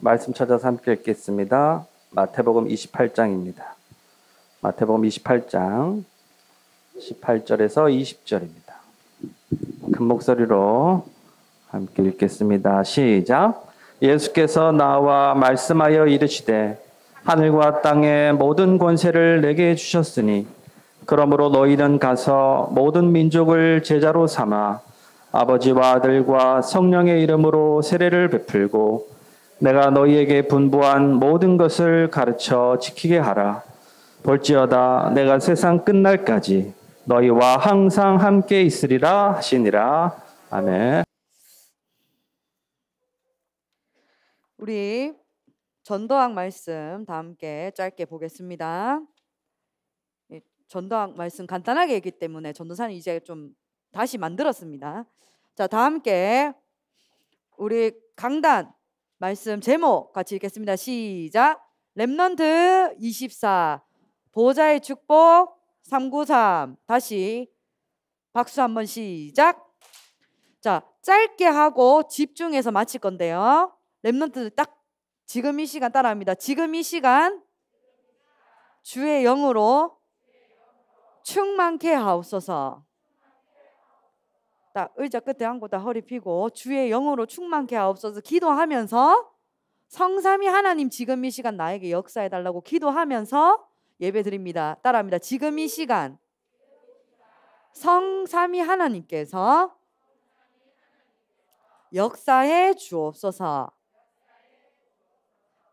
말씀 찾아서 함께 읽겠습니다. 마태복음 28장입니다. 마태복음 28장 18절에서 20절입니다. 큰 목소리로 함께 읽겠습니다. 시작. 예수께서 나와 말씀하여 이르시되 하늘과 땅의 모든 권세를 내게 주셨으니 그러므로 너희는 가서 모든 민족을 제자로 삼아 아버지와 아들과 성령의 이름으로 세례를 베풀고 내가 너희에게 분부한 모든 것을 가르쳐 지키게 하라. 볼지어다 내가 세상 끝날까지 너희와 항상 함께 있으리라 하시니라. 아멘. 우리 전도학 말씀 다 함께 짧게 보겠습니다. 전도학 말씀 간단하게 했기 때문에 전도사는 이제 좀 다시 만들었습니다. 자, 다 함께 우리 강단 말씀 제목 같이 읽겠습니다. 시작. 렘넌트 24 보좌의 축복 393 다시 박수 한번 시작. 자, 짧게 하고 집중해서 마칠 건데요. 랩런트딱 지금 이 시간 따라합니다. 지금 이 시간 주의 영으로 충만케 하옵소서. 자, 의자 끝에 앉고 다 허리 피고 주의 영으로 충만케 하옵소서 기도하면서 성삼이 하나님 지금 이 시간 나에게 역사해 달라고 기도하면서 예배 드립니다. 따라합니다. 지금 이 시간 성삼이 하나님께서 역사해 주옵소서.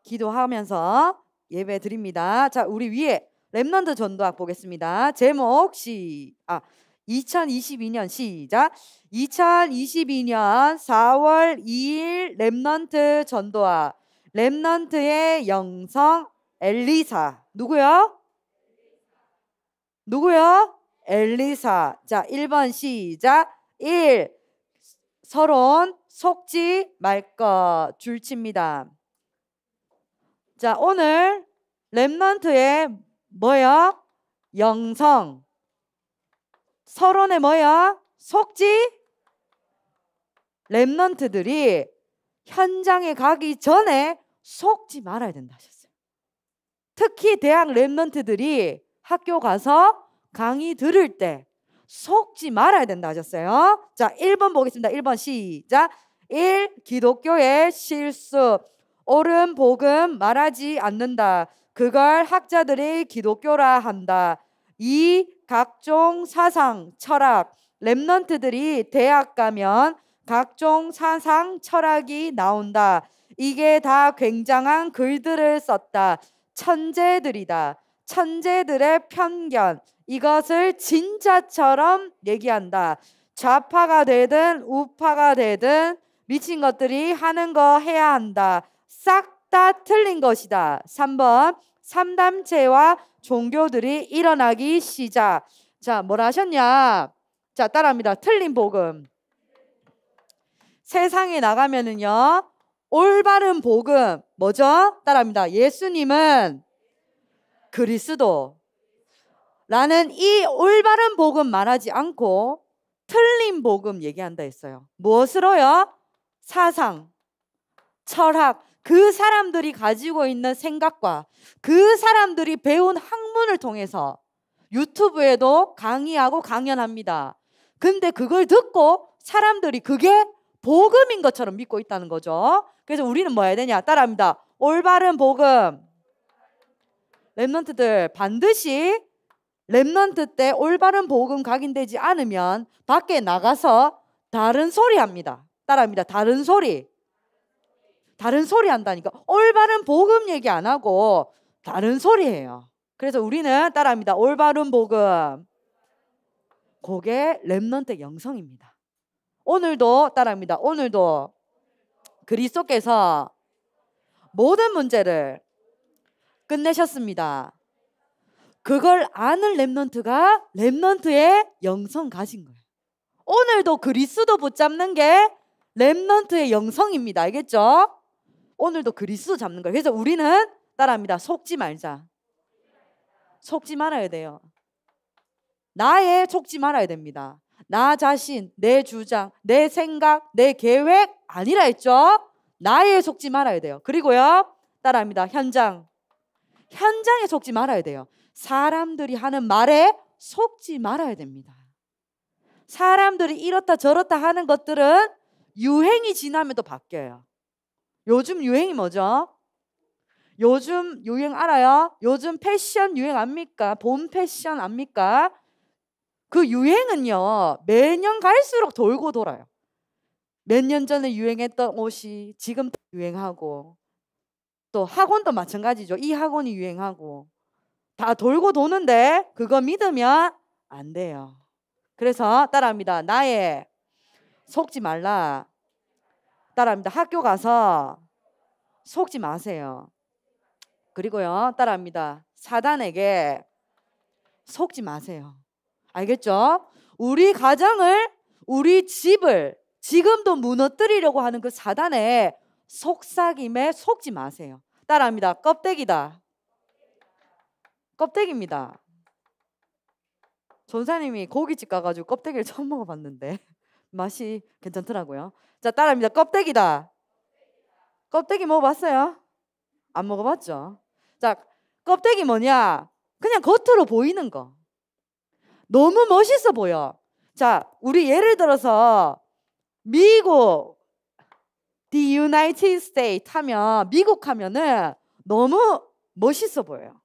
기도하면서 예배 드립니다. 자, 우리 위에 랩런드 전도학 보겠습니다. 제목 시 아, 2022년 시작. 2022년 4월 2일 랩넌트 전도와 랩넌트의 영성 엘리사. 누구요? 누구요? 엘리사. 자, 1번 시작. 1. 서론 속지 말 것 줄칩니다. 자, 오늘 랩넌트의 뭐요? 영성. 서론에 뭐야? 속지? 랩넌트들이 현장에 가기 전에 속지 말아야 된다 하셨어요. 특히 대학 랩넌트들이 학교 가서 강의 들을 때 속지 말아야 된다 하셨어요. 자, 1번 보겠습니다. 1번 시작. 1. 기독교의 실수. 옳은 복음 말하지 않는다. 그걸 학자들이 기독교라 한다. 2. 각종 사상, 철학, 랩런트들이 대학 가면 각종 사상, 철학이 나온다. 이게 다 굉장한 글들을 썼다. 천재들이다. 천재들의 편견. 이것을 진짜처럼 얘기한다. 좌파가 되든 우파가 되든 미친 것들이 하는 거 해야 한다. 싹 다 틀린 것이다. 3번 삼담체와 종교들이 일어나기 시작. 자, 뭐라 하셨냐? 자, 따라합니다. 틀린 복음. 세상에 나가면은요. 올바른 복음. 뭐죠? 따라합니다. 예수님은 그리스도. 라는 이 올바른 복음 말하지 않고 틀린 복음 얘기한다 했어요. 무엇으로요? 사상, 철학, 그 사람들이 가지고 있는 생각과 그 사람들이 배운 학문을 통해서 유튜브에도 강의하고 강연합니다. 근데 그걸 듣고 사람들이 그게 복음인 것처럼 믿고 있다는 거죠. 그래서 우리는 뭐 해야 되냐? 따라합니다. 올바른 복음. 랩런트들 반드시 랩런트 때 올바른 복음 각인되지 않으면 밖에 나가서 다른 소리 합니다. 따라합니다. 다른 소리. 다른 소리 한다니까 올바른 복음 얘기 안 하고 다른 소리예요. 그래서 우리는 따라합니다. 올바른 복음. 그게 렘넌트 영성입니다. 오늘도 따라합니다. 오늘도 그리스도께서 모든 문제를 끝내셨습니다. 그걸 아는 렘넌트가렘넌트의 영성 가진 거예요. 오늘도 그리스도 붙잡는 게렘넌트의 영성입니다. 알겠죠? 오늘도 그리스도 잡는 거예요. 그래서 우리는 따라합니다. 속지 말자. 속지 말아야 돼요. 나에 속지 말아야 됩니다. 나 자신, 내 주장, 내 생각, 내 계획 아니라 했죠. 나에 속지 말아야 돼요. 그리고요. 따라합니다. 현장. 현장에 속지 말아야 돼요. 사람들이 하는 말에 속지 말아야 됩니다. 사람들이 이렇다 저렇다 하는 것들은 유행이 지나면 또 바뀌어요. 요즘 유행이 뭐죠? 요즘 유행 알아요? 요즘 패션 유행 압니까? 봄 패션 압니까? 그 유행은요, 매년 갈수록 돌고 돌아요. 몇 년 전에 유행했던 옷이 지금 유행하고, 또 학원도 마찬가지죠. 이 학원이 유행하고, 다 돌고 도는데, 그거 믿으면 안 돼요. 그래서 따라합니다. 나의 속지 말라. 따라합니다. 학교 가서 속지 마세요. 그리고요. 따라합니다. 사단에게 속지 마세요. 알겠죠? 우리 가정을 우리 집을 지금도 무너뜨리려고 하는 그 사단의 속삭임에 속지 마세요. 따라합니다. 껍데기다. 껍데기입니다. 전사님이 고깃집 가가지고 껍데기를 처음 먹어봤는데 맛이 괜찮더라고요. 자, 따라합니다. 껍데기다. 껍데기 먹어봤어요? 안 먹어봤죠? 자, 껍데기 뭐냐? 그냥 겉으로 보이는 거. 너무 멋있어 보여. 자, 우리 예를 들어서 미국 The United States 하면 미국 하면은 너무 멋있어 보여요.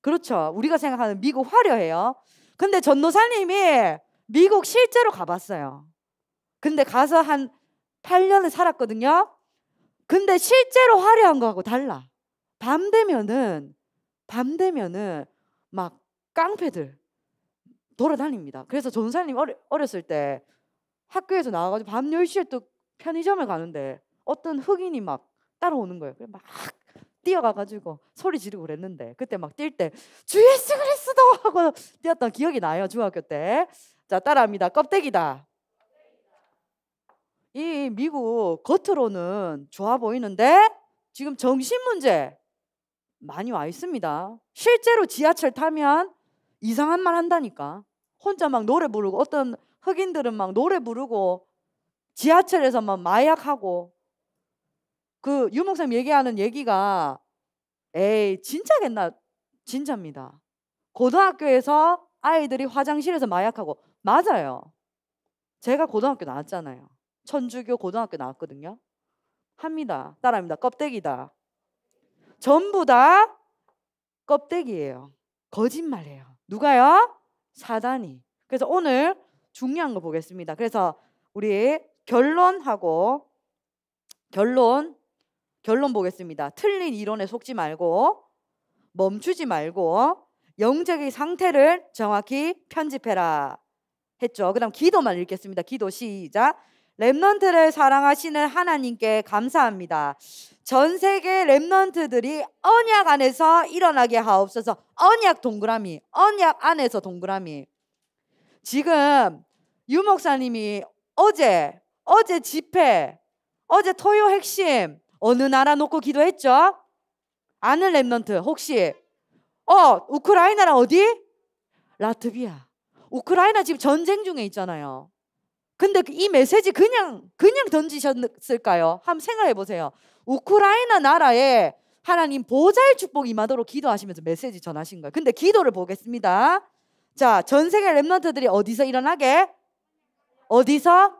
그렇죠. 우리가 생각하는 미국 화려해요. 근데 전도사님이 미국 실제로 가봤어요. 근데 가서 한 8년을 살았거든요. 근데 실제로 화려한 거하고 달라. 밤 되면은 밤 되면은 막 깡패들 돌아다닙니다. 그래서 전사님 어리, 어렸을 때 학교에서 나와가지고 밤 10시에 또 편의점을 가는데 어떤 흑인이 막 따라오는 거예요. 그래 막 뛰어가가지고 소리 지르고 그랬는데 그때 막 뛸 때주 예수 그리스도 하고 뛰었던 기억이 나요 중학교 때. 자 따라합니다. 껍데기다. 이 미국 겉으로는 좋아 보이는데 지금 정신 문제 많이 와 있습니다. 실제로 지하철 타면 이상한 말 한다니까. 혼자 막 노래 부르고 어떤 흑인들은 막 노래 부르고 지하철에서 막 마약하고 그 유목사님 얘기하는 얘기가 에이 진짜겠나 진짜입니다. 고등학교에서 아이들이 화장실에서 마약하고 맞아요. 제가 고등학교 나왔잖아요. 천주교 고등학교 나왔거든요. 합니다. 따라합니다. 껍데기다. 전부 다 껍데기예요. 거짓말이에요. 누가요? 사단이. 그래서 오늘 중요한 거 보겠습니다. 그래서 우리 결론하고 결론 결론 보겠습니다. 틀린 이론에 속지 말고 멈추지 말고 영적인 상태를 정확히 편집해라 했죠. 그다음 기도만 읽겠습니다. 기도 시작. 랩넌트를 사랑하시는 하나님께 감사합니다. 전 세계 랩넌트들이 언약 안에서 일어나게 하옵소서. 언약 동그라미, 언약 안에서 동그라미. 지금 유 목사님이 어제 어제 집회 어제 토요 핵심 어느 나라 놓고 기도했죠? 아는 랩넌트 혹시 어 우크라이나랑 어디? 라트비아. 우크라이나 지금 전쟁 중에 있잖아요. 근데 그 이 메시지 그냥 그냥 던지셨을까요? 한번 생각해 보세요. 우크라이나 나라에 하나님 보좌의 축복 임하도록 기도하시면서 메시지 전하신 거예요. 근데 기도를 보겠습니다. 자, 전 세계 랩런트들이 어디서 일어나게? 어디서?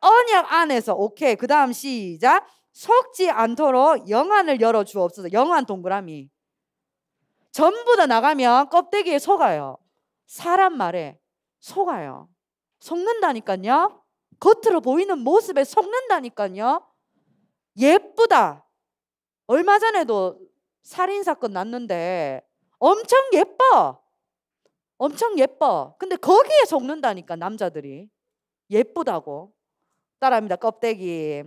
언약 안에서. 오케이. 그 다음 시작. 속지 않도록 영안을 열어 주옵소서. 영안 동그라미. 전부 다 나가면 껍데기에 속아요. 사람 말에 속아요. 속는다니까요. 겉으로 보이는 모습에 속는다니까요. 예쁘다. 얼마 전에도 살인 사건 났는데 엄청 예뻐. 엄청 예뻐. 근데 거기에 속는다니까 남자들이 예쁘다고. 따라합니다. 껍데기.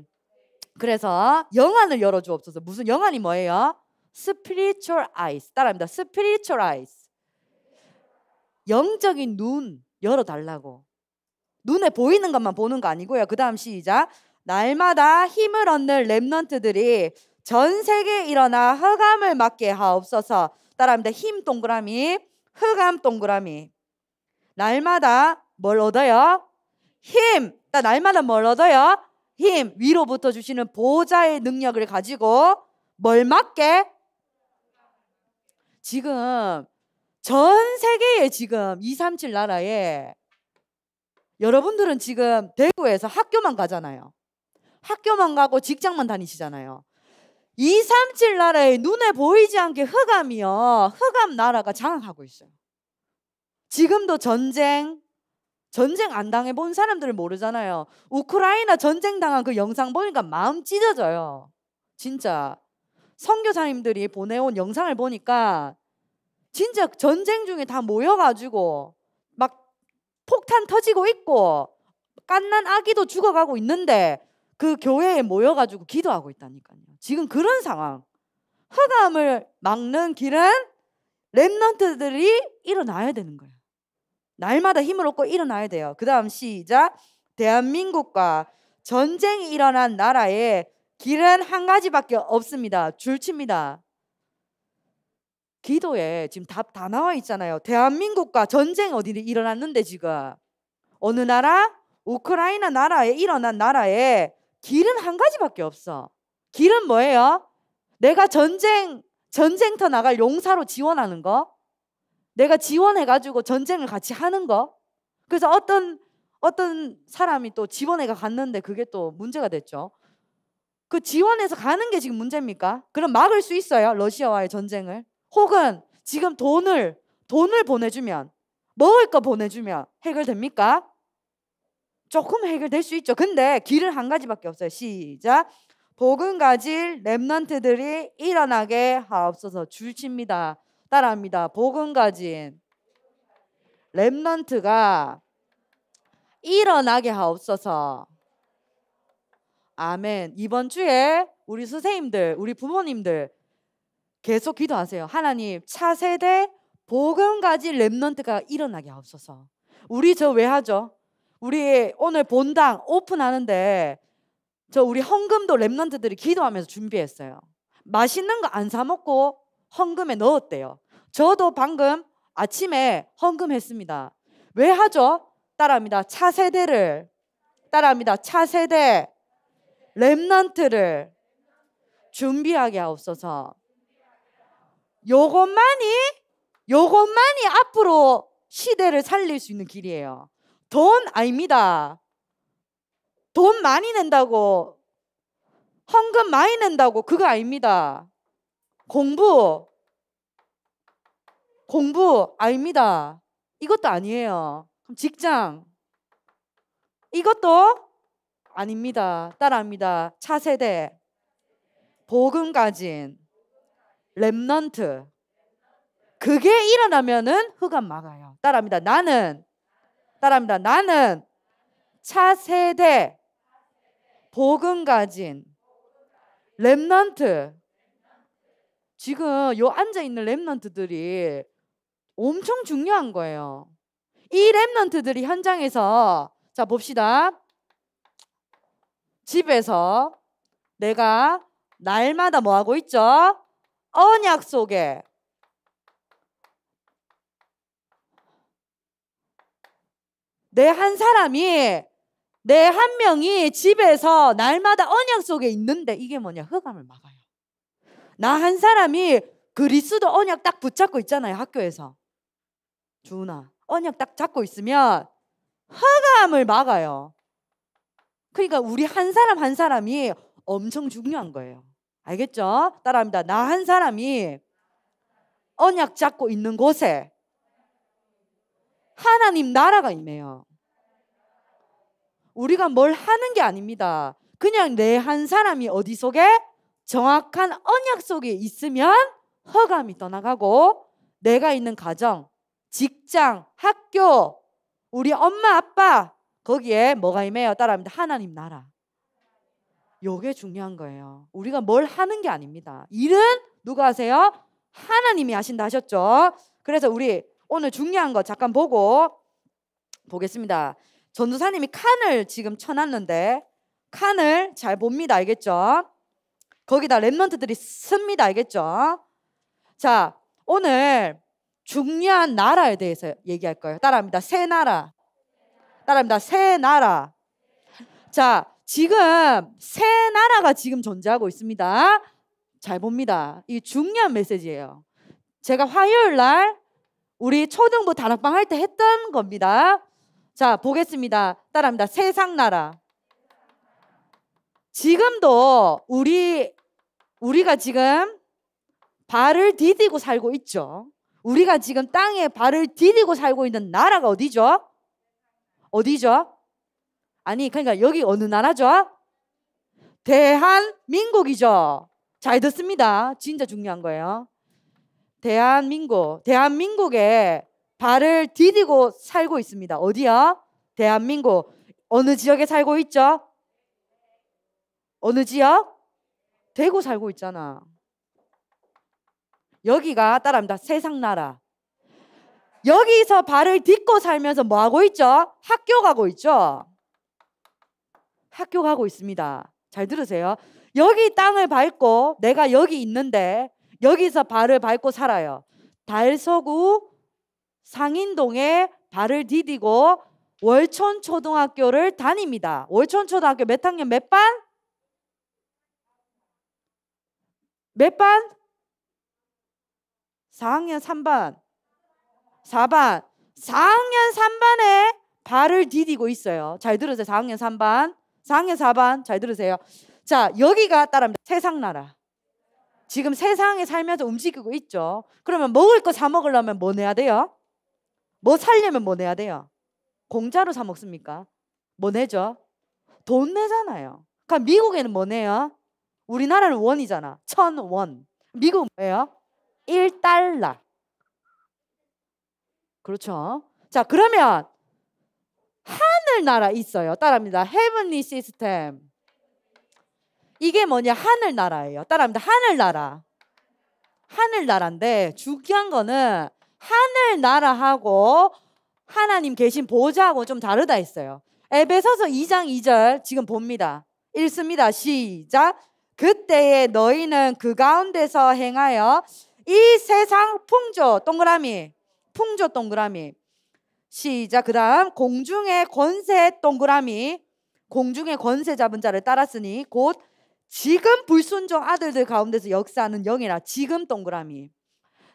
그래서 영안을 열어 주옵소서. 무슨 영안이 뭐예요? spiritual eyes. 따라합니다. spiritual eyes. 영적인 눈 열어 달라고. 눈에 보이는 것만 보는 거 아니고요. 그 다음 시작. 날마다 힘을 얻는 랩런트들이 전 세계에 일어나 허감을맞게 하옵소서. 따라합니다. 힘 동그라미, 흑암 동그라미. 날마다 뭘 얻어요? 힘. 날마다 뭘 얻어요? 힘. 위로부터 주시는 보호자의 능력을 가지고 뭘맞게 지금 전 세계에 지금 237 나라에 여러분들은 지금 대구에서 학교만 가잖아요. 학교만 가고 직장만 다니시잖아요. 2, 3, 7나라의 눈에 보이지 않게 흑암이요. 흑암 나라가 장악하고 있어요. 지금도 전쟁, 전쟁 안 당해 본 사람들을 모르잖아요. 우크라이나 전쟁 당한 그 영상 보니까 마음 찢어져요. 진짜. 선교사님들이 보내온 영상을 보니까 진짜 전쟁 중에 다 모여가지고 폭탄 터지고 있고 깐난 아기도 죽어가고 있는데 그 교회에 모여가지고 기도하고 있다니까요. 지금 그런 상황. 허감을 막는 길은 랩런트들이 일어나야 되는 거예요. 날마다 힘을 얻고 일어나야 돼요. 그 다음 시작. 대한민국과 전쟁이 일어난 나라의 길은 한 가지밖에 없습니다. 줄칩니다. 기도에 지금 답 다 나와 있잖아요. 대한민국과 전쟁 어디 일어났는데 지금 어느 나라? 우크라이나 나라에 일어난 나라에 길은 한 가지밖에 없어. 길은 뭐예요? 내가 전쟁 전쟁터 나갈 용사로 지원하는 거, 내가 지원해 가지고 전쟁을 같이 하는 거. 그래서 어떤 어떤 사람이 또 지원해가 갔는데 그게 또 문제가 됐죠. 그 지원해서 가는 게 지금 문제입니까? 그럼 막을 수 있어요? 러시아와의 전쟁을? 혹은 지금 돈을 돈을 보내주면 먹을 거 보내주면 해결됩니까? 조금 해결될 수 있죠. 근데 길을 한 가지밖에 없어요. 시작. 복은 가질 랩런트들이 일어나게 하옵소서 줄칩니다. 따라합니다. 복은 가진 랩런트가 일어나게 하옵소서. 아멘. 이번 주에 우리 선생님들, 우리 부모님들 계속 기도하세요. 하나님 차세대 복음 가지 랩넌트가 일어나게 하옵소서. 우리 저 왜 하죠? 우리 오늘 본당 오픈하는데 저 우리 헌금도 랩넌트들이 기도하면서 준비했어요. 맛있는 거 안 사 먹고 헌금에 넣었대요. 저도 방금 아침에 헌금했습니다. 왜 하죠? 따라합니다. 차세대를 따라합니다. 차세대 랩넌트를 준비하게 하옵소서. 요것만이 요것만이 앞으로 시대를 살릴 수 있는 길이에요. 돈 아닙니다. 돈 많이 낸다고 헌금 많이 낸다고 그거 아닙니다. 공부 공부 아닙니다. 이것도 아니에요. 그럼 직장 이것도 아닙니다. 따라합니다. 차세대 복음 가진 랩넌트. 그게 일어나면은 흑암 막아요. 따라합니다. 나는 따라합니다. 나는 차세대 복음 가진 랩넌트 지금 요 앉아 있는 랩넌트들이 엄청 중요한 거예요. 이 랩넌트들이 현장에서 자 봅시다. 집에서 내가 날마다 뭐 하고 있죠? 언약 속에 내 한 사람이 내 한 명이 집에서 날마다 언약 속에 있는데 이게 뭐냐 흑암을 막아요. 나 한 사람이 그리스도 언약 딱 붙잡고 있잖아요 학교에서 주나 언약 딱 잡고 있으면 흑암을 막아요. 그러니까 우리 한 사람 한 사람이 엄청 중요한 거예요. 알겠죠? 따라합니다. 나 한 사람이 언약 잡고 있는 곳에 하나님 나라가 임해요. 우리가 뭘 하는 게 아닙니다. 그냥 내 한 사람이 어디 속에 정확한 언약 속에 있으면 허감이 떠나가고 내가 있는 가정, 직장, 학교, 우리 엄마 아빠 거기에 뭐가 임해요? 따라합니다. 하나님 나라. 이게 중요한 거예요. 우리가 뭘 하는 게 아닙니다. 일은 누가 하세요? 하나님이 하신다 하셨죠. 그래서 우리 오늘 중요한 거 잠깐 보고 보겠습니다. 전도사님이 칸을 지금 쳐놨는데 칸을 잘 봅니다. 알겠죠? 거기다 랩런트들이 씁니다. 알겠죠? 자, 오늘 중요한 나라에 대해서 얘기할 거예요. 따라합니다. 새 나라. 따라합니다. 새 나라. 자, 지금 세 나라가 지금 존재하고 있습니다. 잘 봅니다. 이 중요한 메시지예요. 제가 화요일 날 우리 초등부 다락방 할 때 했던 겁니다. 자, 보겠습니다. 따라합니다. 세상 나라. 지금도 우리 우리가 지금 발을 디디고 살고 있죠. 우리가 지금 땅에 발을 디디고 살고 있는 나라가 어디죠? 어디죠? 아니 그러니까 여기 어느 나라죠? 대한민국이죠. 잘 듣습니다. 진짜 중요한 거예요. 대한민국, 대한민국에 발을 디디고 살고 있습니다. 어디요? 대한민국. 어느 지역에 살고 있죠? 어느 지역? 대구 살고 있잖아. 여기가 따라합니다. 세상 나라. 여기서 발을 딛고 살면서 뭐 하고 있죠? 학교 가고 있죠? 학교가고 있습니다. 잘 들으세요. 여기 땅을 밟고 내가 여기 있는데 여기서 발을 밟고 살아요. 달서구 상인동에 발을 디디고 월촌 초등학교를 다닙니다. 월촌 초등학교 몇 학년 몇 반? 몇 반? 4학년 3반. 4반. 4학년 3반에 발을 디디고 있어요. 잘 들으세요. 4학년 3반. 4학년 4반 잘 들으세요. 자 여기가 따라합니다. 세상 나라. 지금 세상에 살면서 움직이고 있죠. 그러면 먹을 거 사 먹으려면 뭐 내야 돼요? 뭐 살려면 뭐 내야 돼요? 공짜로 사 먹습니까? 뭐 내죠? 돈 내잖아요. 그러니까 미국에는 뭐 내요? 우리나라는 원이잖아. 천 원. 미국은 뭐예요? 1달러. 그렇죠. 자, 그러면 하늘나라 있어요. 따라합니다. 헤븐리 시스템. 이게 뭐냐? 하늘나라예요. 따라합니다. 하늘나라. 하늘나라인데 중요한 거는 하늘나라하고 하나님 계신 보좌하고 좀 다르다 했어요. 에베소서 2장 2절 지금 봅니다. 읽습니다. 시작. 그때에 너희는 그 가운데서 행하여 이 세상 풍조 동그라미 풍조 동그라미 시작. 그 다음 공중의 권세 동그라미 공중의 권세 잡은 자를 따랐으니 곧 지금 불순종 아들들 가운데서 역사하는 영이라 지금 동그라미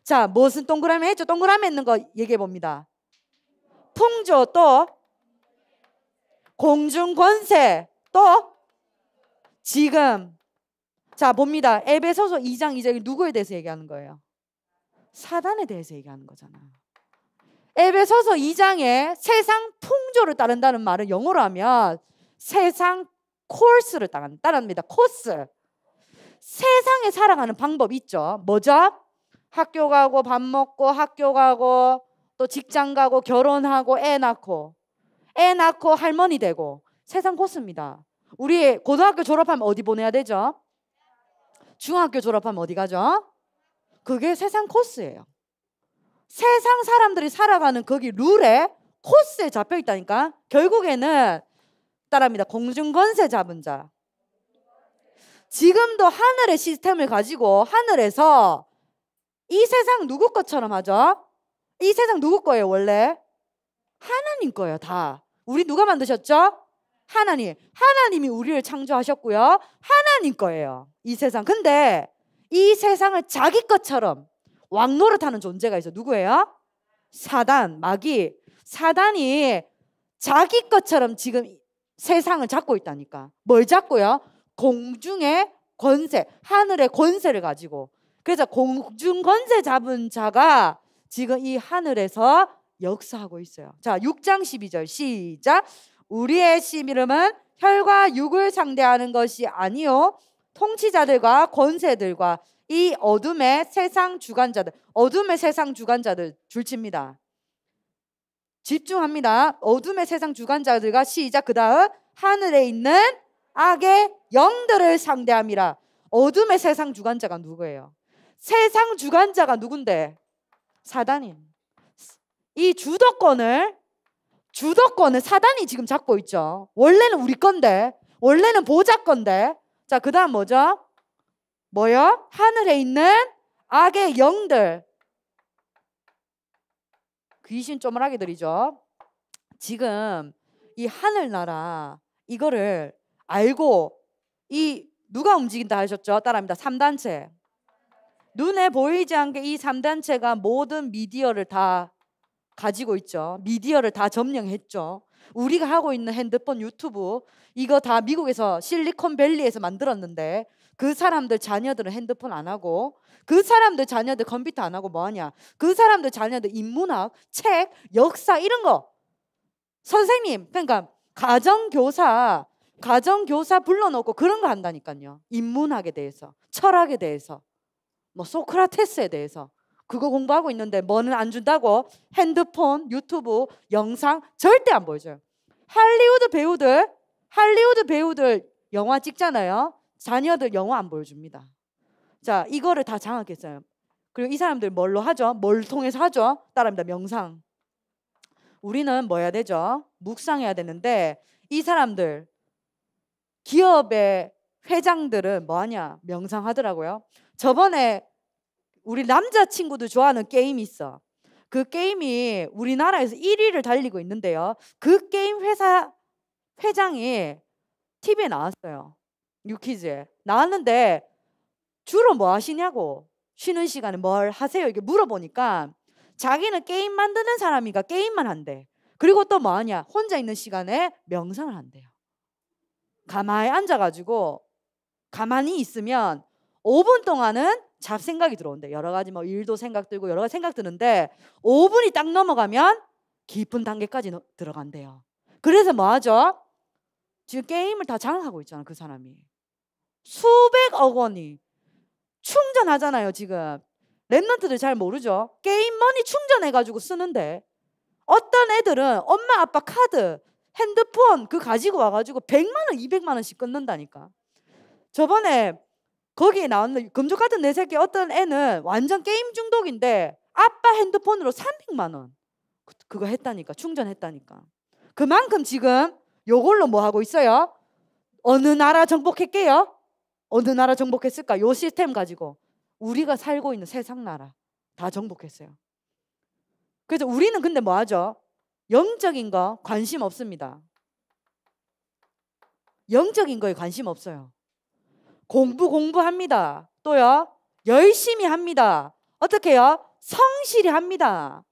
자 무슨 동그라미 했죠? 동그라미 했는 거 얘기해 봅니다 풍조 또 공중 권세 또 지금 자 봅니다 에베소서 2장 2절이 누구에 대해서 얘기하는 거예요? 사단에 대해서 얘기하는 거잖아요 에베소서 2장에 세상 풍조를 따른다는 말은 영어로 하면 세상 코스를 따른답니다. 코스. 세상에 살아가는 방법 있죠. 뭐죠? 학교 가고 밥 먹고 학교 가고 또 직장 가고 결혼하고 애 낳고 애 낳고 할머니 되고 세상 코스입니다. 우리 고등학교 졸업하면 어디 보내야 되죠? 중학교 졸업하면 어디 가죠? 그게 세상 코스예요. 세상 사람들이 살아가는 거기 룰에 코스에 잡혀 있다니까 결국에는 따라합니다 공중건세 잡은 자 지금도 하늘의 시스템을 가지고 하늘에서 이 세상 누구 것처럼 하죠? 이 세상 누구 거예요 원래? 하나님 거예요 다 우리 누가 만드셨죠? 하나님 하나님이 우리를 창조하셨고요 하나님 거예요 이 세상 근데 이 세상을 자기 것처럼 왕 노릇하는 존재가 있어. 누구예요? 사단, 마귀. 사단이 자기 것처럼 지금 세상을 잡고 있다니까. 뭘 잡고요? 공중의 권세, 하늘의 권세를 가지고. 그래서 공중 권세 잡은 자가 지금 이 하늘에서 역사하고 있어요. 자, 6장 12절 시작. 우리의 심이름은 혈과 육을 상대하는 것이 아니요 통치자들과 권세들과 이 어둠의 세상 주관자들, 어둠의 세상 주관자들 줄칩니다. 집중합니다. 어둠의 세상 주관자들과 시작 그 다음 하늘에 있는 악의 영들을 상대함이라. 어둠의 세상 주관자가 누구예요? 세상 주관자가 누군데? 사단인. 이 주도권을 주도권을 사단이 지금 잡고 있죠. 원래는 우리 건데, 원래는 보자 건데. 자, 그다음 뭐죠? 뭐요? 하늘에 있는 악의 영들. 귀신 쪼물하게 들이죠. 지금 이 하늘나라 이거를 알고 이 누가 움직인다 하셨죠? 따라합니다. 3단체. 눈에 보이지 않게 이 3단체가 모든 미디어를 다 가지고 있죠. 미디어를 다 점령했죠. 우리가 하고 있는 핸드폰 유튜브 이거 다 미국에서 실리콘밸리에서 만들었는데 그 사람들 자녀들은 핸드폰 안 하고 그 사람들 자녀들 컴퓨터 안 하고 뭐 하냐? 그 사람들 자녀들 인문학, 책, 역사 이런 거. 선생님, 그러니까 가정 교사, 가정 교사 불러놓고 그런 거 한다니까요. 인문학에 대해서, 철학에 대해서, 뭐 소크라테스에 대해서 그거 공부하고 있는데 뭐는 안 준다고 핸드폰, 유튜브, 영상 절대 안 보여줘요. 할리우드 배우들, 할리우드 배우들 영화 찍잖아요. 자녀들 영어안 보여줍니다. 자, 이거를 다 장악했어요. 그리고 이 사람들 뭘로 하죠? 뭘 통해서 하죠? 따라합니다. 명상. 우리는 뭐 해야 되죠? 묵상해야 되는데 이 사람들 기업의 회장들은 뭐하냐? 명상하더라고요. 저번에 우리 남자친구도 좋아하는 게임이 있어. 그 게임이 우리나라에서 1위를 달리고 있는데요. 그 게임 회사 회장이 TV에 나왔어요. 뉴키즈에 나왔는데 주로 뭐 하시냐고 쉬는 시간에 뭘 하세요 이게 물어보니까 자기는 게임 만드는 사람이니까 게임만 한대 그리고 또 뭐 하냐 혼자 있는 시간에 명상을 한대요 가만히 앉아가지고 가만히 있으면 5분 동안은 잡생각이 들어온대 여러 가지 뭐 일도 생각 들고 여러 가지 생각 드는데 5분이 딱 넘어가면 깊은 단계까지 들어간대요 그래서 뭐 하죠? 지금 게임을 다 장악하고 있잖아 그 사람이 수백억 원이 충전하잖아요, 지금. 랩런트들 잘 모르죠? 게임머니 충전해가지고 쓰는데 어떤 애들은 엄마 아빠 카드, 핸드폰 그 가지고 와가지고 100만 원, 200만 원씩 끊는다니까. 저번에 거기에 나왔는 금쪽 카드내 새끼 어떤 애는 완전 게임 중독인데 아빠 핸드폰으로 300만 원 그거 했다니까 충전했다니까. 그만큼 지금 요걸로 뭐 하고 있어요? 어느 나라 정복했게요? 어느 나라 정복했을까? 요 시스템 가지고 우리가 살고 있는 세상 나라 다 정복했어요. 그래서 우리는 근데 뭐 하죠? 영적인 거 관심 없습니다. 영적인 거에 관심 없어요. 공부 공부합니다. 또요. 열심히 합니다. 어떻게 요 성실히 합니다.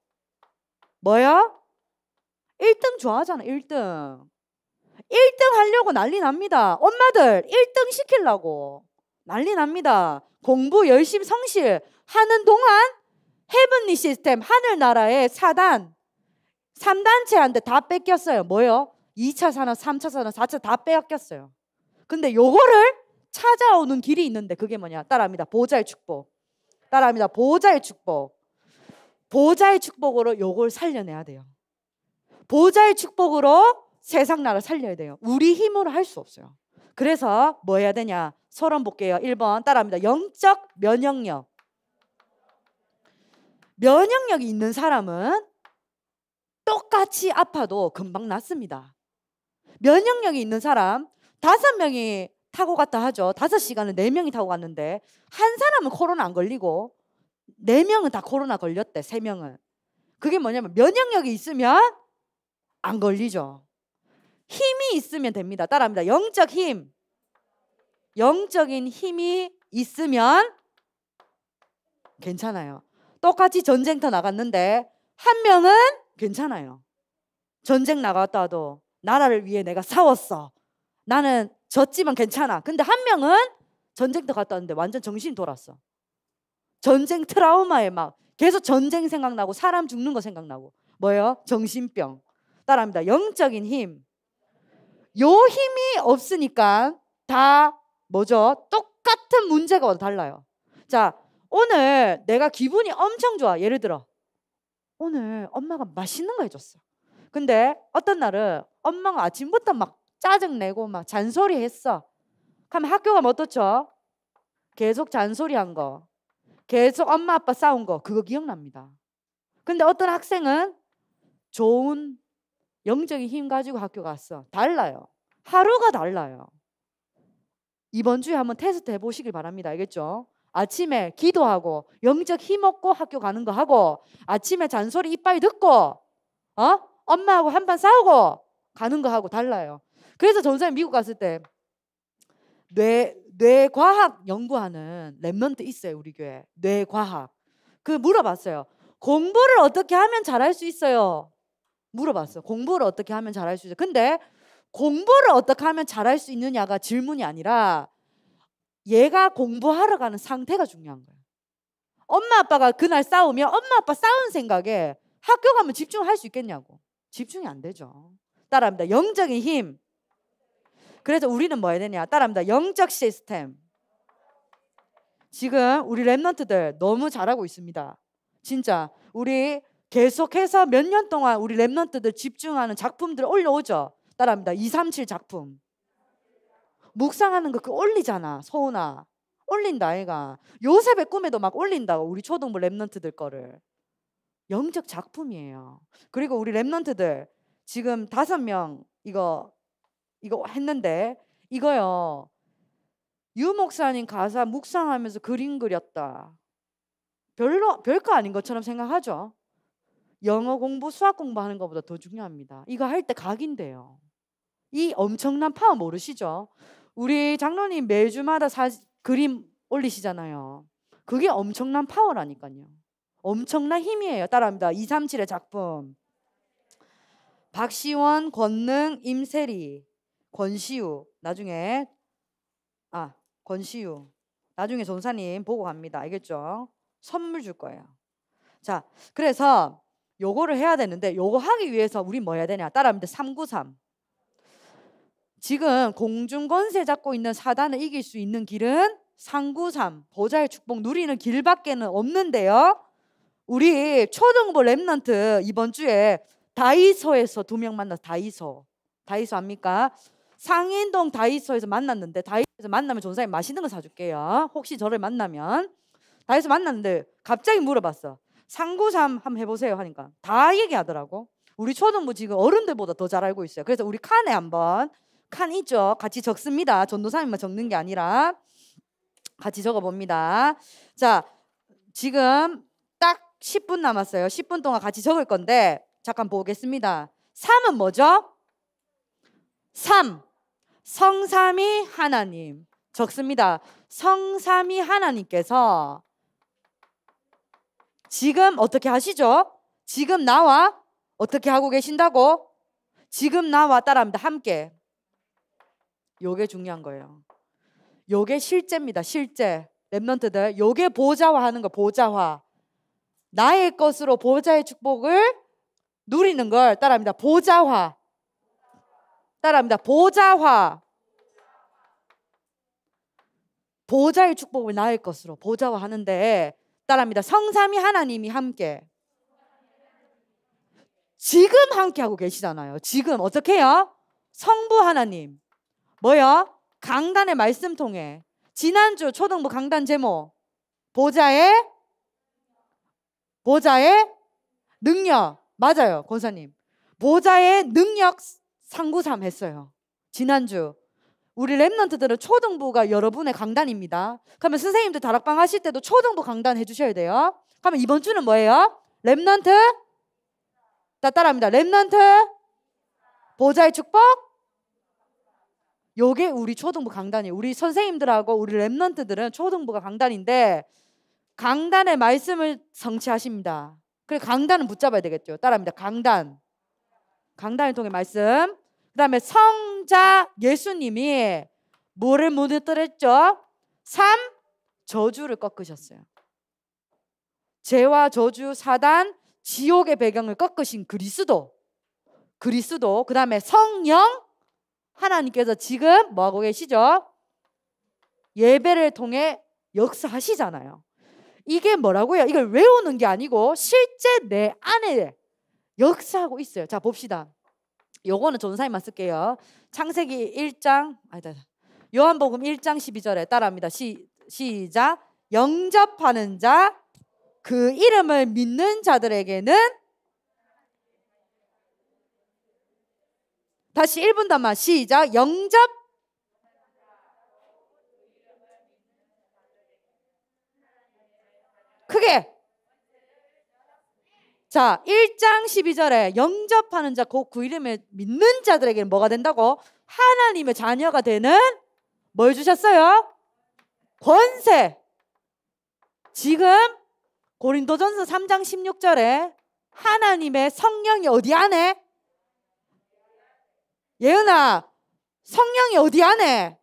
뭐요? 1등 좋아하잖아, 1등. 1등 하려고 난리 납니다. 엄마들 1등 시킬라고 난리 납니다. 공부 열심 성실 하는 동안 헤븐니 시스템 하늘나라의 사단 3단체한테 다 뺏겼어요. 뭐요? 2차 산업, 3차 산업, 4차 다 빼앗겼어요. 근데 요거를 찾아오는 길이 있는데 그게 뭐냐? 따라합니다. 보좌의 축복. 따라합니다. 보좌의 축복. 보좌의 축복으로 요걸 살려내야 돼요. 보좌의 축복으로 세상 나라 살려야 돼요. 우리 힘으로 할 수 없어요. 그래서 뭐 해야 되냐? 서론 볼게요. 1번 따라합니다. 영적 면역력. 면역력이 있는 사람은 똑같이 아파도 금방 낫습니다. 면역력이 있는 사람 다섯 명이 타고 갔다 하죠. 다섯 시간은 네 명이 타고 갔는데 한 사람은 코로나 안 걸리고 네 명은 다 코로나 걸렸대. 세 명은 그게 뭐냐면 면역력이 있으면 안 걸리죠. 힘이 있으면 됩니다. 따라합니다. 영적 힘. 영적인 힘이 있으면 괜찮아요. 똑같이 전쟁터 나갔는데 한 명은 괜찮아요. 전쟁 나갔다도 나라를 위해 내가 싸웠어. 나는 졌지만 괜찮아. 근데 한 명은 전쟁터 갔다 왔는데 완전 정신이 돌았어. 전쟁 트라우마에 막 계속 전쟁 생각나고 사람 죽는 거 생각나고 뭐예요? 정신병. 따라합니다. 영적인 힘. 요 힘이 없으니까 다 뭐죠? 똑같은 문제가 달라요. 자, 오늘 내가 기분이 엄청 좋아. 예를 들어, 오늘 엄마가 맛있는 거 해줬어. 근데 어떤 날은 엄마가 아침부터 막 짜증내고 막 잔소리 했어. 그러면 학교 가 어떻죠? 뭐 계속 잔소리 한 거. 계속 엄마 아빠 싸운 거. 그거 기억납니다. 근데 어떤 학생은 좋은 영적인 힘 가지고 학교 갔어. 달라요. 하루가 달라요. 이번 주에 한번 테스트 해보시길 바랍니다. 알겠죠? 아침에 기도하고 영적 힘 얻고 학교 가는 거 하고 아침에 잔소리 이빨 듣고 어 엄마하고 한 판 싸우고 가는 거 하고 달라요. 그래서 전사님 미국 갔을 때 뇌 뇌과학 연구하는 랩런트 있어요 우리 교회 뇌과학 그 물어봤어요 공부를 어떻게 하면 잘할 수 있어요 물어봤어. 공부를 어떻게 하면 잘할 수 있어? 근데 공부를 어떻게 하면 잘할 수 있느냐가 질문이 아니라 얘가 공부하러 가는 상태가 중요한 거야. 엄마 아빠가 그날 싸우면 엄마 아빠 싸운 생각에 학교 가면 집중할 수 있겠냐고. 집중이 안 되죠. 따라합니다. 영적인 힘. 그래서 우리는 뭐 해야 되냐? 따라합니다. 영적 시스템. 지금 우리 랩런트들 너무 잘하고 있습니다. 진짜 우리 계속해서 몇 년 동안 우리 랩런트들 집중하는 작품들 올려오죠. 따라합니다. 237 작품. 묵상하는 거그 올리잖아. 서훈아. 올린다 아이가. 요셉의 꿈에도 막 올린다고 우리 초등부 랩런트들 거를. 영적 작품이에요. 그리고 우리 랩런트들 지금 다섯 명 이거 이거 했는데 이거요. 유 목사님 가사 묵상하면서 그림 그렸다. 별로 별거 아닌 것처럼 생각하죠. 영어 공부, 수학 공부하는 것보다 더 중요합니다. 이거 할 때 각인돼요. 이 엄청난 파워 모르시죠? 우리 장로님 매주마다 사, 그림 올리시잖아요. 그게 엄청난 파워라니까요. 엄청난 힘이에요. 따라합니다. 237의 작품. 박시원, 권능, 임세리, 권시우. 나중에 아 권시우. 나중에 전사님 보고 갑니다. 알겠죠? 선물 줄 거예요. 자, 그래서 요거를 해야 되는데 요거 하기 위해서 우리 뭐 해야 되냐? 따라합니다. 393. 지금 공중 권세 잡고 있는 사단을 이길 수 있는 길은 393 보좌의 축복 누리는 길밖에는 없는데요. 우리 초등부 랩넌트 이번 주에 다이소에서 두 명만나 다이소 다이소 합니까 상인동 다이소에서 만났는데 다이소에서 만나면 전사님 맛있는 거 사줄게요. 혹시 저를 만나면 다이소 만났는데 갑자기 물어봤어. 상구삼 한번 해보세요 하니까 다 얘기하더라고. 우리 초등부 지금 어른들보다 더 잘 알고 있어요. 그래서 우리 칸에 한번 칸 있죠. 같이 적습니다. 전도사님만 적는 게 아니라 같이 적어봅니다. 자, 지금 딱 10분 남았어요. 10분 동안 같이 적을 건데 잠깐 보겠습니다. 3은 뭐죠? 3. 성삼이 하나님. 적습니다. 성삼이 하나님께서 지금 어떻게 하시죠? 지금 나와 어떻게 하고 계신다고? 지금 나와 따라합니다. 함께. 요게 중요한 거예요. 요게 실제입니다. 실제. 랩런트들. 요게 보좌화 하는 거. 보좌화. 나의 것으로 보좌의 축복을 누리는 걸 따라합니다. 보좌화. 따라합니다. 보좌화. 보좌의 축복을 나의 것으로 보좌화 하는데 따라합니다. 성삼이 하나님이 함께. 지금 함께 하고 계시잖아요. 지금 어떻게 해요? 성부 하나님. 뭐요? 강단의 말씀 통해. 지난주 초등부 강단 제목. 보좌의 보좌의 능력. 맞아요, 권사님. 보좌의 능력 상구삼 했어요. 지난주 우리 랩런트들은 초등부가 여러분의 강단입니다. 그러면 선생님들 다락방 하실 때도 초등부 강단 해주셔야 돼요. 그러면 이번 주는 뭐예요? 랩런트? 자, 따라합니다. 랩런트? 보좌의 축복? 요게 우리 초등부 강단이에요. 우리 선생님들하고 우리 랩런트들은 초등부가 강단인데 강단의 말씀을 성취하십니다. 그래 강단은 붙잡아야 되겠죠. 따라합니다. 강단. 강단을 통해 말씀. 그 다음에 성 진짜 예수님이 뭐를 무너뜨렸죠? 3. 저주를 꺾으셨어요. 죄와 저주, 사단, 지옥의 배경을 꺾으신 그리스도. 그리스도. 그 다음에 성령. 하나님께서 지금 뭐하고 계시죠? 예배를 통해 역사하시잖아요. 이게 뭐라고요? 이걸 외우는 게 아니고 실제 내 안에 역사하고 있어요. 자, 봅시다. 요거는 전사님만 쓸게요. 창세기 1장 아니다. 요한복음 1장 12절에 따라합니다. 시, 시작. 영접하는 자, 그 이름을 믿는 자들에게는 다시 1분 담아 시작. 영접 크게 자, 1장 12절에 영접하는 자, 곧 그이름에 믿는 자들에게는 뭐가 된다고? 하나님의 자녀가 되는 뭘 주셨어요? 권세. 지금 고린도전서 3장 16절에 하나님의 성령이 어디 안에? 예은아, 성령이 어디 안에?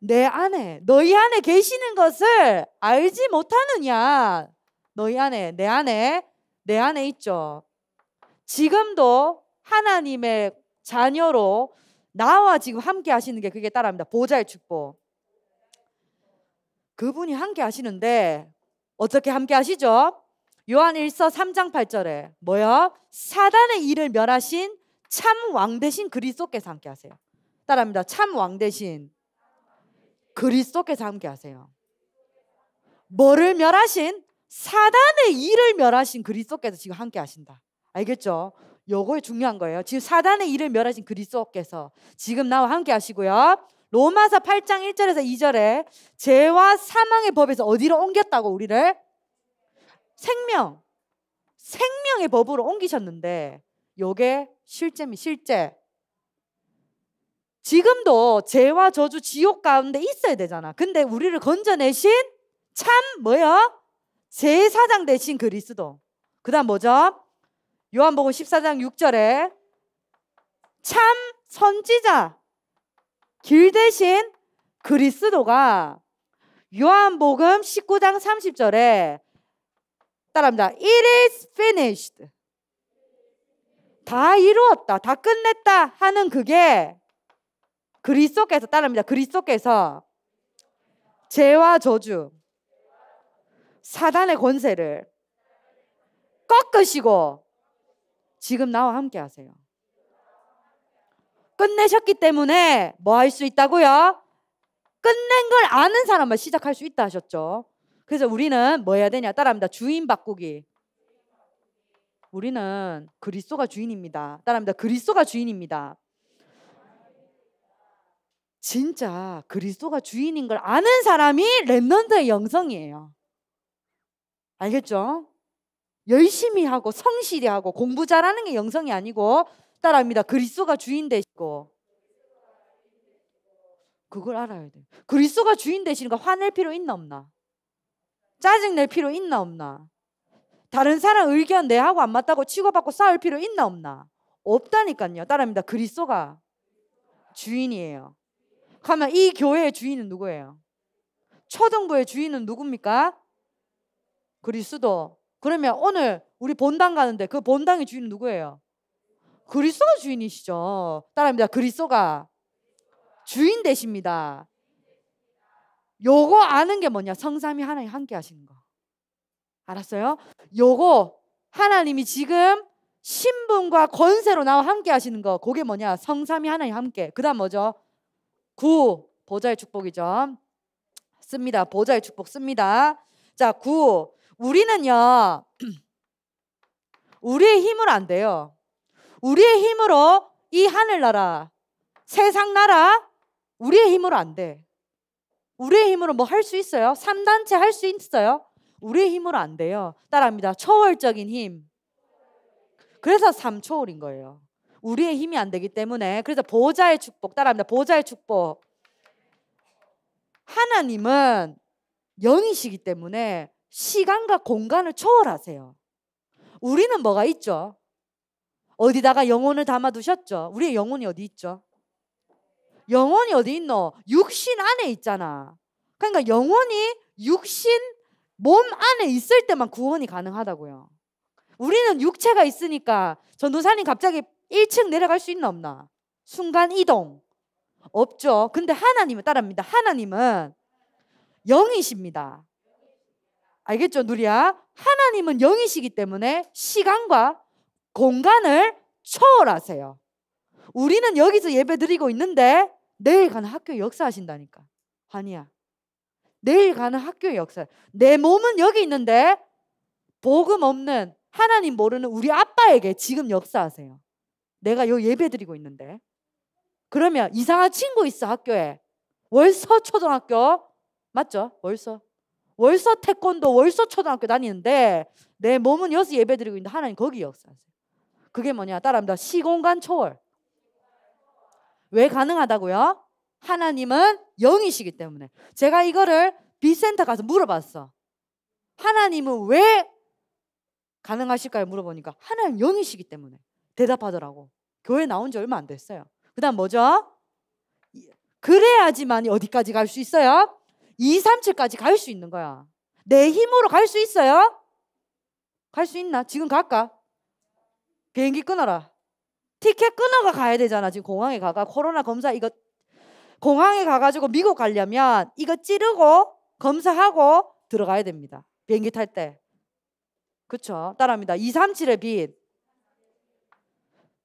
내 안에, 너희 안에 계시는 것을 알지 못하느냐? 너희 안에, 내 안에 내 안에 있죠. 지금도 하나님의 자녀로 나와 지금 함께 하시는 게 그게 따라합니다. 보좌의 축복. 그분이 함께 하시는데 어떻게 함께 하시죠? 요한 1서 3장 8절에 뭐야? 사단의 일을 멸하신 참 왕 대신 그리스도께서 함께 하세요. 따라합니다. 참 왕 대신 그리스도께서 함께 하세요. 뭐를 멸하신? 사단의 일을 멸하신 그리스도께서 지금 함께 하신다. 알겠죠? 요거에 중요한 거예요. 지금 사단의 일을 멸하신 그리스도께서 지금 나와 함께 하시고요. 로마서 8장 1절에서 2절에 죄와 사망의 법에서 어디로 옮겼다고 우리를 생명 생명의 법으로 옮기셨는데 요게 실제미 실제 지금도 죄와 저주 지옥 가운데 있어야 되잖아. 근데 우리를 건져내신 참 뭐야? 제사장 대신 그리스도. 그 다음 뭐죠? 요한복음 14장 6절에 참 선지자 길 대신 그리스도가 요한복음 19장 30절에 따라합니다. It is finished. 다 이루었다. 다 끝냈다 하는 그게 그리스도께서 따라합니다. 그리스도께서 죄와 저주 사단의 권세를 꺾으시고 지금 나와 함께 하세요. 끝내셨기 때문에 뭐 할 수 있다고요? 끝낸 걸 아는 사람만 시작할 수 있다 하셨죠. 그래서 우리는 뭐 해야 되냐? 따라합니다. 주인 바꾸기. 우리는 그리스도가 주인입니다. 따라합니다. 그리스도가 주인입니다. 진짜 그리스도가 주인인 걸 아는 사람이 랩넌트의 영성이에요. 알겠죠? 열심히 하고 성실히 하고 공부 잘하는 게 영성이 아니고 따라합니다. 그리스도가 주인 되시고 그걸 알아야 돼. 그리스도가 주인 되시니까 화낼 필요 있나 없나? 짜증 낼 필요 있나 없나? 다른 사람 의견 내하고 안 맞다고 치고받고 싸울 필요 있나 없나? 없다니까요. 따라합니다. 그리스도가 주인이에요. 그러면 이 교회의 주인은 누구예요? 초등부의 주인은 누굽니까? 그리스도. 그러면 오늘 우리 본당 가는데 그 본당의 주인 누구예요? 그리스도가 주인이시죠. 따라합니다. 그리스도가 주인 되십니다. 요거 아는 게 뭐냐? 성삼이 하나님 함께 하시는 거. 알았어요? 요거 하나님이 지금 신분과 권세로 나와 함께 하시는 거. 그게 뭐냐? 성삼이 하나님 함께. 그다음 뭐죠? 구 보좌의 축복이죠. 씁니다. 보좌의 축복 씁니다. 자, 구 우리는요, 우리의 힘으로 안 돼요. 우리의 힘으로 이 하늘나라, 세상 나라, 우리의 힘으로 안 돼. 우리의 힘으로 뭐 할 수 있어요? 3단체 할 수 있어요? 우리의 힘으로 안 돼요. 따라합니다. 초월적인 힘. 그래서 3초월인 거예요. 우리의 힘이 안 되기 때문에 그래서 보좌의 축복 따라합니다. 보좌의 축복. 하나님은 영이시기 때문에 시간과 공간을 초월하세요. 우리는 뭐가 있죠? 어디다가 영혼을 담아두셨죠? 우리의 영혼이 어디 있죠? 영혼이 어디 있노? 육신 안에 있잖아. 그러니까 영혼이 육신 몸 안에 있을 때만 구원이 가능하다고요. 우리는 육체가 있으니까 전도사님 갑자기 1층 내려갈 수 있나 없나? 순간 이동. 없죠. 근데 하나님은 따라니다 하나님은 영이십니다. 알겠죠, 누리야? 하나님은 영이시기 때문에 시간과 공간을 초월하세요. 우리는 여기서 예배 드리고 있는데 내일 가는 학교 역사하신다니까. 아니야. 내일 가는 학교의 역사. 내 몸은 여기 있는데 복음 없는 하나님 모르는 우리 아빠에게 지금 역사하세요. 내가 요 예배 드리고 있는데. 그러면 이상한 친구 있어 학교에. 월서 초등학교 맞죠? 월서 월서 태권도, 월서 초등학교 다니는데 내 몸은 여기서 예배드리고 있는데 하나님 거기 역사하세요. 그게 뭐냐? 따라합니다. 시공간 초월. 왜 가능하다고요? 하나님은 영이시기 때문에. 제가 이거를 비센터 가서 물어봤어. 하나님은 왜 가능하실까요? 물어보니까 하나님 영이시기 때문에 대답하더라고. 교회 나온 지 얼마 안 됐어요. 그다음 뭐죠? 그래야지만 어디까지 갈 수 있어요? 2, 3, 7까지 갈 수 있는 거야. 내 힘으로 갈 수 있어요? 갈 수 있나? 지금 갈까? 비행기 끊어라. 티켓 끊어가 가야 되잖아. 지금 공항에 가가 코로나 검사 이거 공항에 가가지고 미국 가려면 이거 찌르고 검사하고 들어가야 됩니다. 비행기 탈 때. 그쵸? 따라합니다. 2, 3, 7의 빛.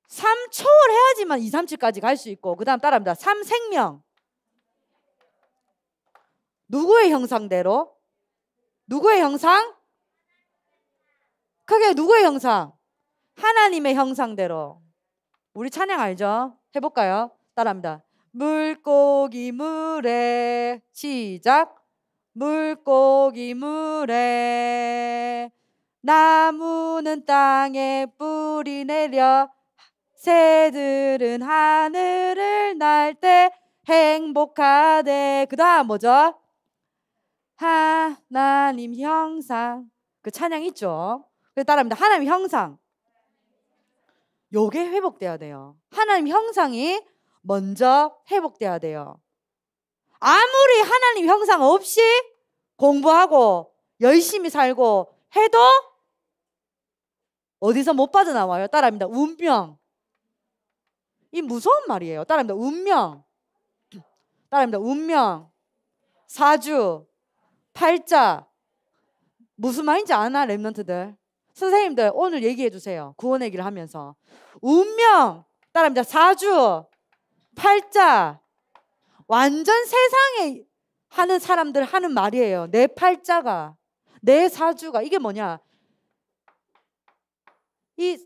3초월 해야지만 2, 3, 7까지 갈 수 있고 그 다음 따라합니다. 3 생명. 누구의 형상대로? 누구의 형상? 그게 누구의 형상? 하나님의 형상대로. 우리 찬양 알죠? 해볼까요? 따라합니다. 물고기 물에 시작. 물고기 물에 나무는 땅에 뿌리 내려 새들은 하늘을 날 때 행복하대. 그 다음 뭐죠? 하나님 형상. 그 찬양 있죠? 그래서 따라합니다. 하나님 형상. 요게 회복돼야 돼요. 하나님 형상이 먼저 회복돼야 돼요. 아무리 하나님 형상 없이 공부하고 열심히 살고 해도 어디서 못 빠져나와요? 따라합니다. 운명. 이 무서운 말이에요. 따라합니다. 운명. 따라합니다. 운명. 사주. 팔자 무슨 말인지 아나 렘런트들 선생님들 오늘 얘기해 주세요 구원 얘기를 하면서 운명 따라합니다 사주 팔자 완전 세상에 하는 사람들 하는 말이에요 내 팔자가 내 사주가 이게 뭐냐 이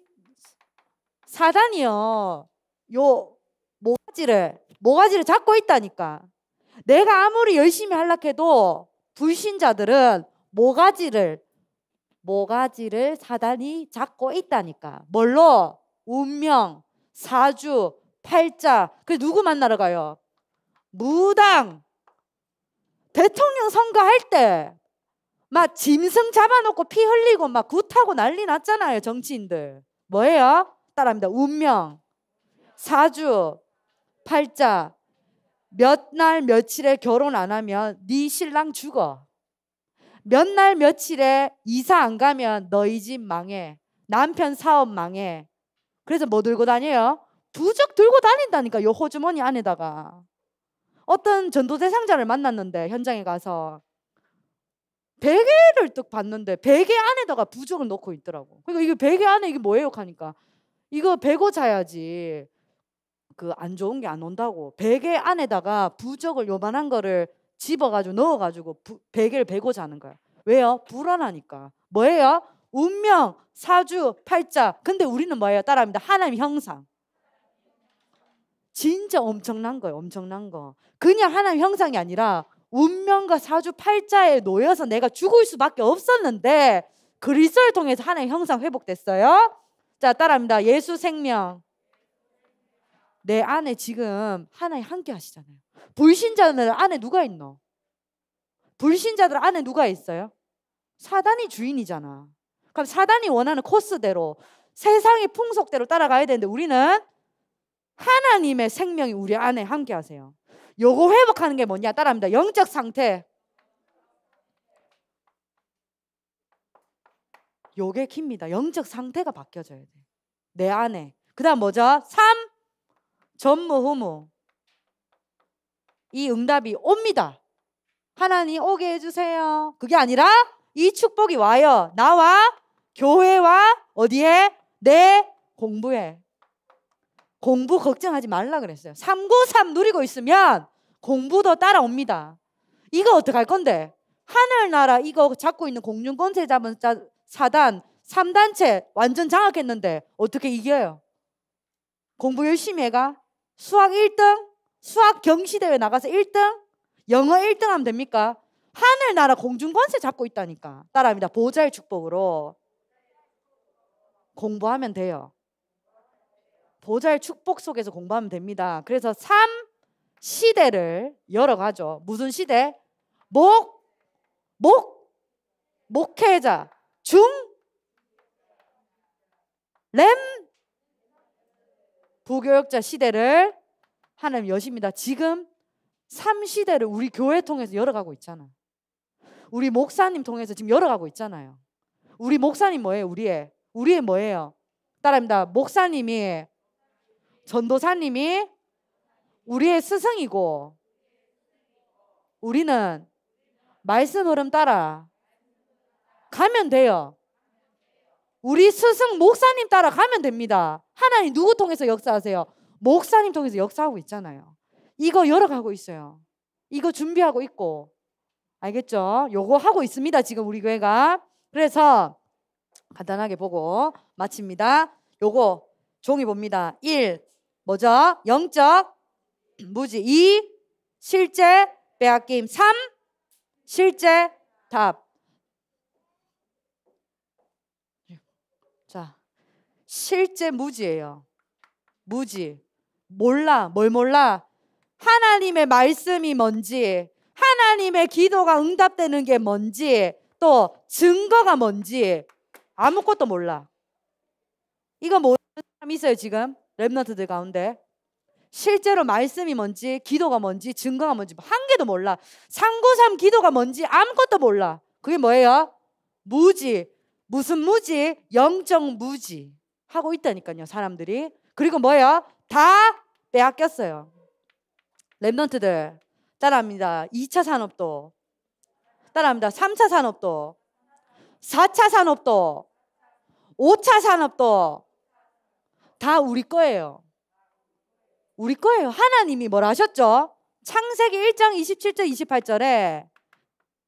사단이요 요 모가지를 모가지를 잡고 있다니까 내가 아무리 열심히 하려고 해도 불신자들은 모가지를 모가지를 사단이 잡고 있다니까. 뭘로? 운명, 사주, 팔자. 그 누구 만나러 가요? 무당. 대통령 선거할 때 막 짐승 잡아놓고 피 흘리고 막 구타고 난리 났잖아요, 정치인들. 뭐예요? 따라합니다. 운명, 사주, 팔자, 몇날 며칠에 결혼 안 하면 네 신랑 죽어. 몇 날 며칠에 이사 안 가면 너희 집 망해. 남편 사업 망해. 그래서 뭐 들고 다녀요? 부적 들고 다닌다니까 요 호주머니 안에다가. 어떤 전도 대상자를 만났는데 현장에 가서 베개를 뚝 봤는데 베개 안에다가 부적을 넣고 있더라고. 그러니까 이게 베개 안에 이게 뭐예요? 하니까 이거 베고 자야지. 그안 좋은 게 안 온다고 베개 안에다가 부적을 요만한 거를 집어가지고 넣어가지고 부, 베개를 베고 자는 거야. 왜요? 불안하니까. 뭐예요? 운명, 사주, 팔자. 근데 우리는 뭐예요? 따라합니다. 하나님 형상. 진짜 엄청난 거예요. 엄청난 거. 그냥 하나님 형상이 아니라 운명과 사주 팔자에 놓여서 내가 죽을 수밖에 없었는데 그리스도를 통해서 하나님 형상 회복됐어요. 자, 따라합니다. 예수 생명. 내 안에 지금 하나님 함께 하시잖아요. 불신자들 안에 누가 있노? 불신자들 안에 누가 있어요? 사단이 주인이잖아. 그럼 사단이 원하는 코스대로 세상의 풍속대로 따라가야 되는데 우리는 하나님의 생명이 우리 안에 함께 하세요. 요거 회복하는 게 뭐냐? 따라합니다. 영적 상태. 요게 킵니다. 영적 상태가 바뀌어져야 돼. 내 안에. 그 다음 뭐죠? 삶 전무후무 이 응답이 옵니다. 하나님 오게 해주세요. 그게 아니라 이 축복이 와요. 나와 교회와 어디에? 내 공부에. 공부 걱정하지 말라 그랬어요. 393 누리고 있으면 공부도 따라옵니다. 이거 어떡할 건데? 하늘나라 이거 잡고 있는 공룡권세 잡은 사단, 3단체 완전 장악했는데 어떻게 이겨요? 공부 열심히 해가? 수학 1등, 수학 경시대회 나가서 1등, 영어 1등 하면 됩니까? 하늘나라 공중권세 잡고 있다니까. 따라합니다. 보좌의 축복으로 공부하면 돼요. 보좌의 축복 속에서 공부하면 됩니다. 그래서 3 시대를 열어가죠. 무슨 시대? 목, 목, 목회자, 중, 렘, 부교역자 시대를 하나님 여십니다. 지금 3시대를 우리 교회 통해서 열어가고 있잖아. 우리 목사님 통해서 지금 열어가고 있잖아요. 우리 목사님 뭐예요? 우리의 우리의 뭐예요? 따라합니다. 목사님이 전도사님이 우리의 스승이고 우리는 말씀 흐름 따라 가면 돼요. 우리 스승 목사님 따라가면 됩니다. 하나님 누구 통해서 역사하세요? 목사님 통해서 역사하고 있잖아요. 이거 열어가고 있어요. 이거 준비하고 있고. 알겠죠? 요거 하고 있습니다. 지금 우리 교회가. 그래서 간단하게 보고 마칩니다. 요거 종이 봅니다. 1. 뭐죠? 영적 무지. 2. 실제 빼앗김. 3. 실제 답. 실제 무지예요. 무지. 몰라. 뭘 몰라? 하나님의 말씀이 뭔지, 하나님의 기도가 응답되는 게 뭔지, 또 증거가 뭔지 아무것도 몰라. 이거 모르는 사람 있어요, 지금? 랩너트들 가운데. 실제로 말씀이 뭔지, 기도가 뭔지, 증거가 뭔지 한 개도 몰라. 393 기도가 뭔지 아무것도 몰라. 그게 뭐예요? 무지. 무슨 무지? 영적 무지. 하고 있다니까요, 사람들이. 그리고 뭐예요? 다 빼앗겼어요. 랩넌트들 따라합니다. 2차 산업도 따라합니다. 3차 산업도 4차 산업도 5차 산업도 다 우리 거예요. 우리 거예요. 하나님이 뭐라 하셨죠? 창세기 1장 27절 28절에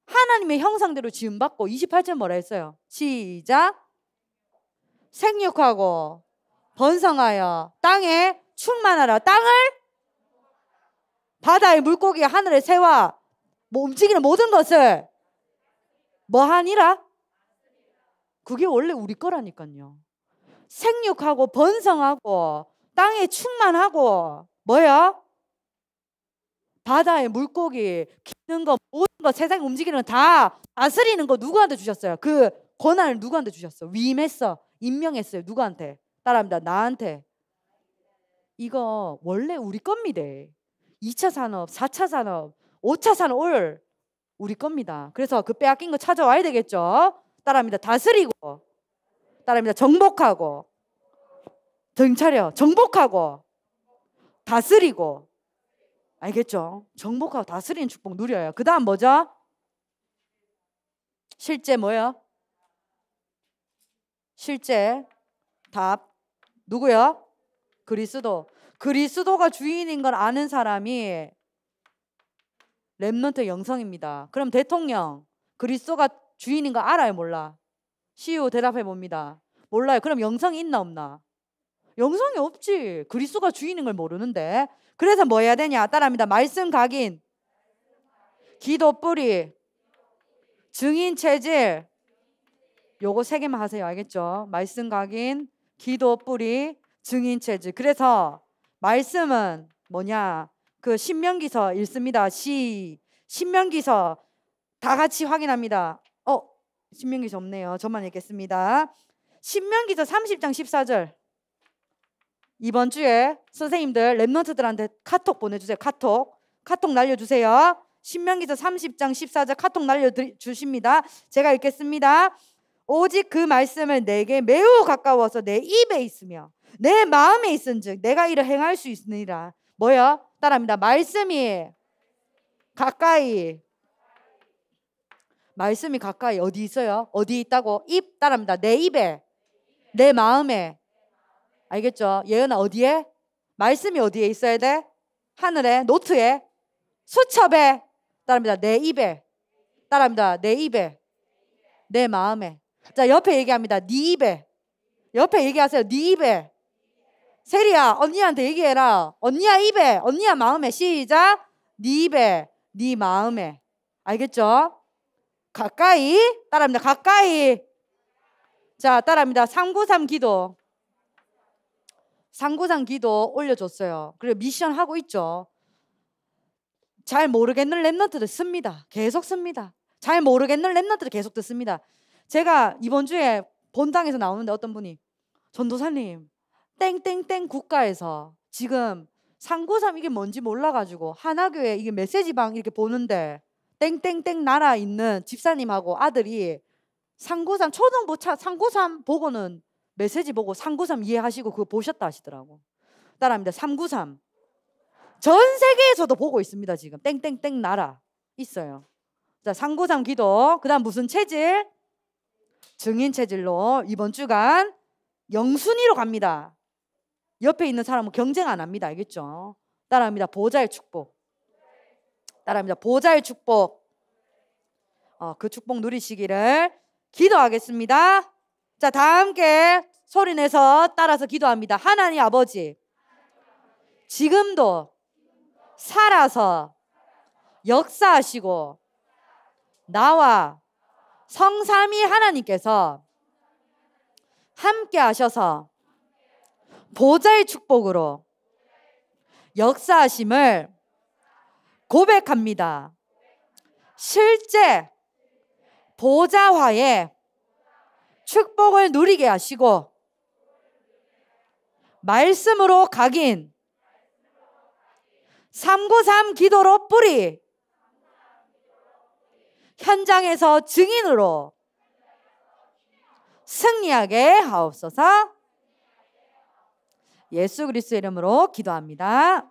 하나님의 형상대로 지음받고 28절 뭐라 했어요? 시작 생육하고 번성하여 땅에 충만하라. 땅을 바다의 물고기, 하늘의 새와 뭐 움직이는 모든 것을 뭐하니라? 그게 원래 우리 거라니까요. 생육하고 번성하고 땅에 충만하고 뭐야? 바다의 물고기, 기는 거, 모든 거, 세상 움직이는 거다 다스리는 거 누구한테 주셨어요? 그 권한을 누구한테 주셨어? 위임했어. 임명했어요. 누구한테? 따라합니다. 나한테. 이거 원래 우리 겁니다. 2차 산업, 4차 산업, 5차 산업 올 우리 겁니다. 그래서 그 빼앗긴 거 찾아와야 되겠죠. 따라합니다. 다스리고 따라합니다. 정복하고 등차려 정복하고 다스리고 알겠죠? 정복하고 다스리는 축복 누려요. 그 다음 뭐죠? 실제 뭐요? 실제 답누구야 그리스도. 그리스도가 주인인 걸 아는 사람이 랩넌트 영성입니다. 그럼 대통령 그리스도가 주인인 걸 알아요, 몰라? CEO 대답해 봅니다. 몰라요. 그럼 영성이 있나 없나? 영성이 없지. 그리스도가 주인인 걸 모르는데. 그래서 뭐 해야 되냐? 따라합니다. 말씀 각인, 기도 뿌리, 증인 체질, 요거 세 개만 하세요. 알겠죠? 말씀 각인, 기도 뿌리, 증인 체질. 그래서 말씀은 뭐냐? 그 신명기서 읽습니다. 시 신명기서 다 같이 확인합니다. 어, 신명기서 없네요. 저만 읽겠습니다. 신명기서 30장 14절. 이번 주에 선생님들 랩런트들한테 카톡 보내주세요. 카톡. 카톡 날려주세요. 신명기서 30장 14절 카톡 날려주십니다. 제가 읽겠습니다. 오직 그 말씀을 내게 매우 가까워서 내 입에 있으며 내 마음에 있은즉 내가 이를 행할 수 있으니라. 뭐야? 따라합니다. 말씀이 가까이 말씀이 가까이 어디 있어요? 어디 있다고? 입 따라합니다. 내 입에 내 마음에 알겠죠? 예은아 어디에? 말씀이 어디에 있어야 돼? 하늘에 노트에 수첩에 따라합니다. 내 입에 따라합니다. 내 입에 내 마음에 자, 옆에 얘기합니다. 네 입에. 옆에 얘기하세요. 네 입에. 세리야, 언니한테 얘기해라. 언니야 입에, 언니야 마음에. 시작. 네 입에, 네 마음에. 알겠죠? 가까이. 따라합니다. 가까이. 자, 따라합니다. 3 9삼 기도. 3 9삼 기도 올려줬어요. 그리고 미션 하고 있죠. 잘 모르겠는 랩런트를 씁니다. 계속 씁니다. 잘 모르겠는 랩런트를 계속 듣습니다. 제가 이번 주에 본당에서 나오는데 어떤 분이 전도사님 땡땡땡 국가에서 지금 393 이게 뭔지 몰라가지고 하나교회 이게 메시지방 이렇게 보는데 땡땡땡 나라 있는 집사님하고 아들이 393 초등부 차393 보고는 메시지 보고 393 이해하시고 그거 보셨다 하시더라고 따라합니다 393 전 세계에서도 보고 있습니다 지금 땡땡땡 나라 있어요 자상고3 기도 그 다음 무슨 체질 증인 체질로 이번 주간 영순위로 갑니다. 옆에 있는 사람은 경쟁 안 합니다. 알겠죠? 따라합니다. 보좌의 축복. 따라합니다. 보좌의 축복. 어, 그 축복 누리시기를 기도하겠습니다. 자, 다 함께 소리 내서 따라서 기도합니다. 하나님 아버지, 지금도 살아서 역사하시고 나와 성삼이 하나님께서 함께 하셔서 보좌의 축복으로 역사하심을 고백합니다. 실제 보좌화의 축복을 누리게 하시고 말씀으로 각인 393 기도로 뿌리 현장에서 증인으로 승리하게 하옵소서. 예수 그리스도 이름으로 기도합니다.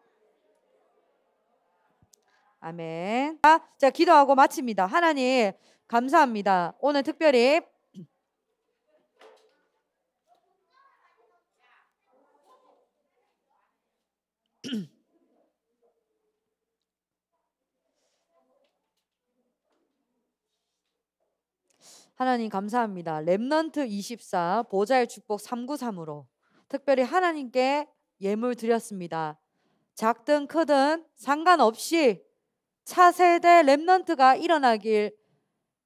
아멘. 자, 기도하고 마칩니다. 하나님, 감사합니다. 오늘 특별히 하나님 감사합니다. 렘넌트24 보좌의 축복 393으로 특별히 하나님께 예물 드렸습니다. 작든 크든 상관없이 차세대 렘넌트가 일어나길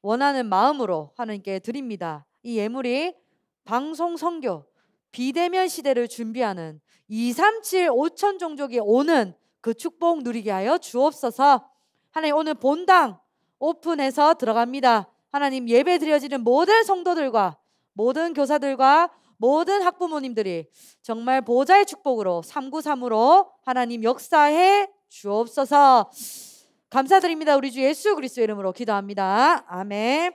원하는 마음으로 하나님께 드립니다. 이 예물이 방송 선교 비대면 시대를 준비하는 237 5천 종족이 오는 그 축복 누리게 하여 주옵소서. 하나님 오늘 본당 오픈해서 들어갑니다. 하나님 예배 드려지는 모든 성도들과 모든 교사들과 모든 학부모님들이 정말 보좌의 축복으로 393으로 하나님 역사해 주옵소서. 감사드립니다. 우리 주 예수 그리스도 이름으로 기도합니다. 아멘.